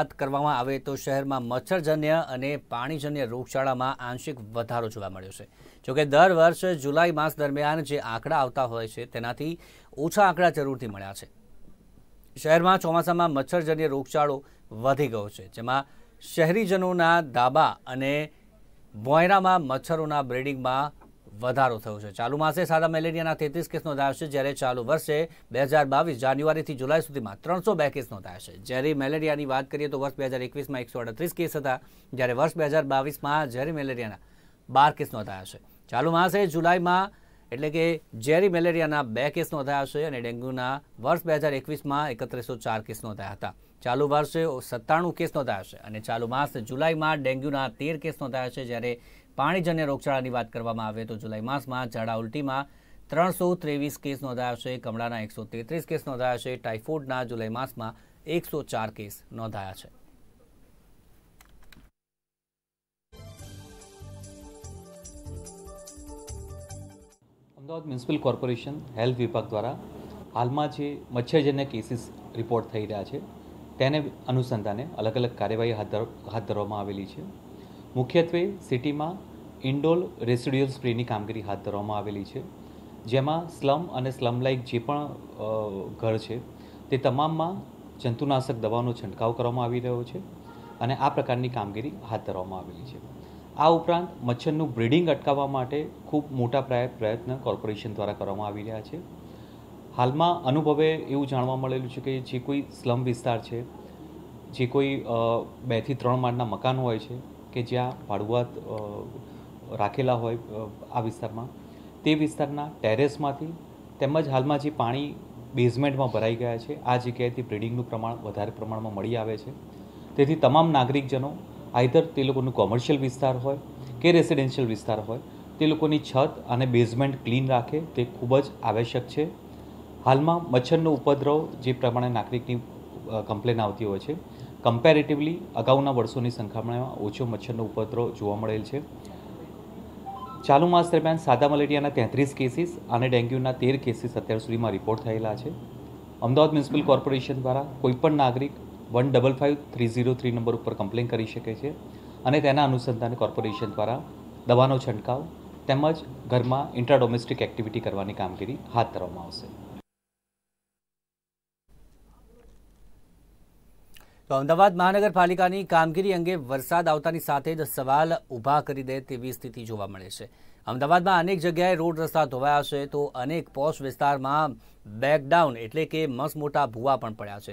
વાત કરવામાં આવે તો શહેરમાં મચ્છરજન્ય અને પાણીજન્ય રોગચાળામાં આંશિક વધારો જોવા મળ્યો છે જોકે દર વર્ષે જુલાઈ માસ દરમિયાન જે આંકડા આવતા હોય છે તેનાથી ઓછા આંકડા જરૂરથી મળ્યા છે શહેરમાં ચોમાસામાં મચ્છરજન્ય રોગચાળો વધી ગયો છે જેમાં શહેરીજનોના દાબા અને ભોયરામાં મચ્છરોના બ્રેડિંગમાં વધારો થયો છે ચાલુ માસે સાદા મેલેરિયાના તેત્રીસ કેસ નોંધાયા છે જ્યારે ચાલુ વર્ષે બે હજાર બાવીસ જાન્યુઆરીથી જુલાઈ સુધીમાં ત્રણસો બે કેસ નોંધાયા છે ઝેરી મેલેરિયાની વાત કરીએ તો વર્ષ બે હજાર એકવીસમાં એકસો અડત્રીસ કેસ હતા જ્યારે વર્ષ બે હજાર બાવીસમાં ઝેરી મેલેરિયાના બાર કેસ નોંધાયા છે ચાલુ માસે જુલાઈમાં એટલે કે ઝેરી મેલેરિયાના બે કેસ નોંધાયા છે અને ડેન્ગ્યુના વર્ષ બે હજાર એકવીસમાં એકત્રીસો ચાર કેસ નોંધાયા હતા ચાલુ વર્ષે સત્તાણું કેસ નોંધાયા છે અને ચાલુ માસ જુલાઈમાં ડેન્ગ્યુના તેર કેસ નોંધાયા છે જ્યારે પાણીજન્ય રોગચાળાની વાત કરવામાં આવે તો જુલાઈ માસમાં ઝાડા ઉલટીમાં ત્રણસો ત્રેવીસ કેસ નોંધાયા છે કમળાના એકસો તેત્રીસ કેસ નોંધાયા છે ટાઇફોઇડના જુલાઈ માસમાં એકસો ચાર કેસ નોંધાયા છે અમદાવાદ મ્યુનિસિપલ કોર્પોરેશન હેલ્થ વિભાગ દ્વારા હાલમાં જે મચ્છરજન્ય કેસીસ રિપોર્ટ થઈ રહ્યા છે તેને અનુસંધાને અલગ અલગ કાર્યવાહી હાથ ધરવામાં આવેલી છે મુખ્યત્વે સિટીમાં ઇન્ડોલ રેસિડ્યુઅલ સ્પ્રેની કામગીરી હાથ ધરવામાં આવેલી છે જેમાં સ્લમ અને સ્લમ લાઇક જે પણ ઘર છે તે તમામમાં જંતુનાશક દવાનો છંટકાવ કરવામાં આવી રહ્યો છે અને આ પ્રકારની કામગીરી હાથ ધરવામાં આવેલી છે આ ઉપરાંત મચ્છરનું બ્રીડિંગ અટકાવવા માટે ખૂબ મોટા પ્રયત્ન કોર્પોરેશન દ્વારા કરવામાં આવી રહ્યા છે હાલમાં અનુભવે એવું જાણવા મળેલું છે કે જે કોઈ સ્લમ વિસ્તાર છે જે કોઈ બેથી ત્રણ માળના મકાન હોય છે કે જ્યાં ભાડુઆત રાખેલા હોય આ વિસ્તારમાં તે વિસ્તારના ટેરેસમાંથી તેમજ હાલમાં જે પાણી બેઝમેન્ટમાં ભરાઈ ગયા છે આ જગ્યાએથી બ્રિડિંગનું પ્રમાણ વધારે પ્રમાણમાં મળી આવે છે તેથી તમામ નાગરિકજનો આઈધર તે લોકોનું કોમર્શિયલ વિસ્તાર હોય કે રેસિડેન્શિયલ વિસ્તાર હોય તે લોકોની છત અને બેઝમેન્ટ ક્લીન રાખે તે ખૂબ જ આવશ્યક છે હાલમાં મચ્છરનો ઉપદ્રવ જે પ્રમાણે નાગરિકની કમ્પ્લેન આવતી હોય છે કમ્પેરેટિવલી અગાઉના વર્ષોની સંખામણીમાં ઓછો મચ્છરનો ઉપદ્રવ જોવા મળેલ છે ચાલુ માસ દરમિયાન સાદા મલેરિયાના તેત્રીસ કેસીસ અને ડેન્ગ્યુના તેર કેસીસ અત્યાર સુધીમાં રિપોર્ટ થયેલા છે અમદાવાદ મ્યુનિસિપલ કોર્પોરેશન દ્વારા કોઈપણ નાગરિક one double five three zero three number ઉપર કમ્પ્લેન કરી શકે છે અને તેના અનુસંધાને કોર્પોરેશન દ્વારા દવાનો છંટકાવ તેમજ ઘરમાં ઇન્ટ્રાડોમેસ્ટિક એક્ટિવિટી કરવાની કામગીરી હાથ ધરવામાં આવશે તો અમદાવાદ મહાનગરપાલિકાની કામગીરી અંગે વરસાદ આવતાની સાથે જ સવાલ ઊભા કરી દે તેવી સ્થિતિ જોવા મળે છે અમદાવાદમાં અનેક જગ્યાએ રોડ રસ્તા ધોવાયા છે તો અનેક પોશ વિસ્તારમાં બેકડાઉન એટલે કે મસમોટા ભૂવા પણ પડ્યા છે